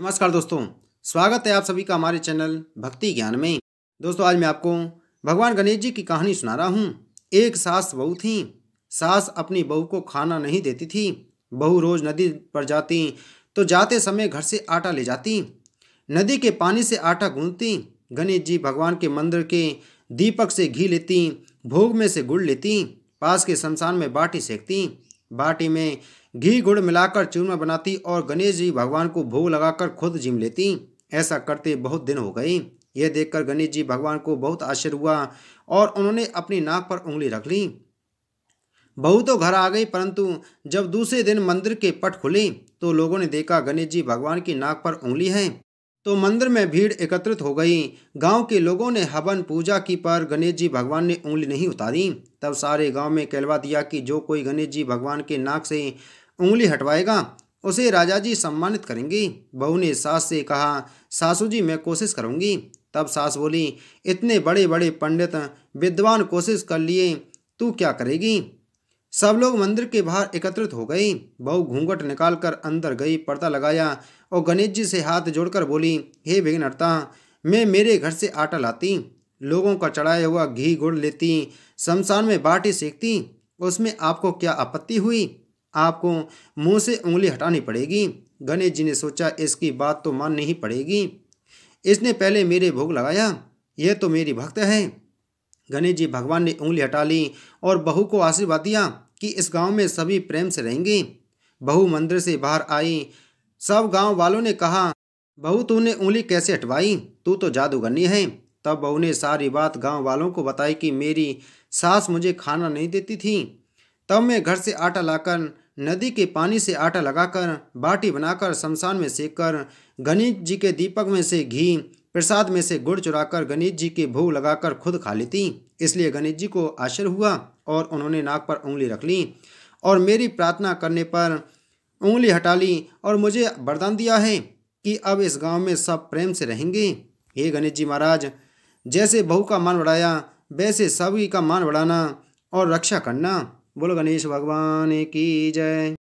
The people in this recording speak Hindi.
नमस्कार दोस्तों स्वागत है आप सभी का हमारे चैनल भक्ति ज्ञान में दोस्तों आज मैं आपको भगवान गणेश जी की कहानी सुना रहा हूँ एक सास बहू थी सास अपनी बहू को खाना नहीं देती थी बहू रोज़ नदी पर जाती तो जाते समय घर से आटा ले जाती नदी के पानी से आटा गूंथती गणेश जी भगवान के मंदिर के दीपक से घी लेती भोग में से गुड़ लेती पास के शमशान में बाटी सेकती बाटी में घी गुड़ मिलाकर चूरमा बनाती और गणेश जी भगवान को भोग लगाकर खुद जिम लेती ऐसा करते बहुत दिन हो गई यह देखकर गणेश जी भगवान को बहुत आश्चर्य हुआ और उन्होंने अपनी नाक पर उंगली रख ली बहू तो घर आ गई परंतु जब दूसरे दिन मंदिर के पट खुले तो लोगों ने देखा गणेश जी भगवान की नाक पर उंगली है तो मंदिर में भीड़ एकत्रित हो गई गांव के लोगों ने हवन पूजा की पर गणेश जी भगवान ने उंगली नहीं उतारी तब सारे गांव में कहलवा दिया कि जो कोई गणेश जी भगवान के नाक से उंगली हटवाएगा उसे राजा जी सम्मानित करेंगी बहू ने सास से कहा सासू जी मैं कोशिश करूंगी तब सास बोली इतने बड़े बड़े पंडित विद्वान कोशिश कर लिए तू क्या करेगी सब लोग मंदिर के बाहर एकत्रित हो गए बहू घूंघट निकालकर अंदर गई पर्दा लगाया और गणेश जी से हाथ जोड़कर बोली हे विघ्नता मैं मेरे घर से आटा लाती लोगों का चढ़ाया हुआ घी गुड़ लेती शमशान में बाटी सेकती उसमें आपको क्या आपत्ति हुई आपको मुंह से उंगली हटानी पड़ेगी गणेश जी ने सोचा इसकी बात तो माननी ही पड़ेगी इसने पहले मेरे भोग लगाया यह तो मेरी भक्त है गणेश जी भगवान ने उंगली हटा ली और बहू को आशीर्वाद दिया कि इस गांव में सभी प्रेम से रहेंगे बहू मंदिर से बाहर आई सब गांव वालों ने कहा बहू तूने उंगली कैसे हटवाई तू तो जादूगरनी है तब बहू ने सारी बात गांव वालों को बताई कि मेरी सास मुझे खाना नहीं देती थी तब मैं घर से आटा लाकर नदी के पानी से आटा लगाकर बाटी बनाकर शमशान में सेक कर गणेश जी के दीपक में से घी प्रसाद में से गुड़ चुराकर गणेश जी के भोग लगाकर खुद खा लेती इसलिए गणेश जी को आश्चर्य हुआ और उन्होंने नाक पर उंगली रख ली और मेरी प्रार्थना करने पर उंगली हटा ली और मुझे वरदान दिया है कि अब इस गांव में सब प्रेम से रहेंगे हे गणेश जी महाराज जैसे बहू का मान बढ़ाया वैसे सभी का मान बढ़ाना और रक्षा करना बोलो गणेश भगवान की जय